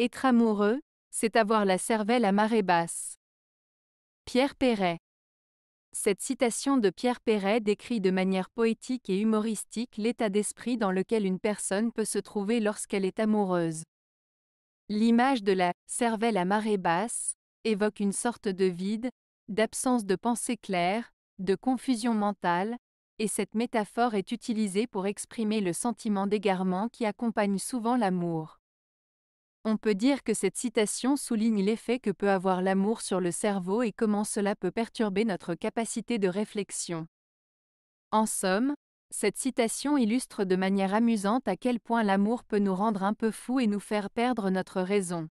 Être amoureux, c'est avoir la cervelle à marée basse. Pierre Perret. Cette citation de Pierre Perret décrit de manière poétique et humoristique l'état d'esprit dans lequel une personne peut se trouver lorsqu'elle est amoureuse. L'image de la cervelle à marée basse évoque une sorte de vide, d'absence de pensée claire, de confusion mentale, et cette métaphore est utilisée pour exprimer le sentiment d'égarement qui accompagne souvent l'amour. On peut dire que cette citation souligne l'effet que peut avoir l'amour sur le cerveau et comment cela peut perturber notre capacité de réflexion. En somme, cette citation illustre de manière amusante à quel point l'amour peut nous rendre un peu fous et nous faire perdre notre raison.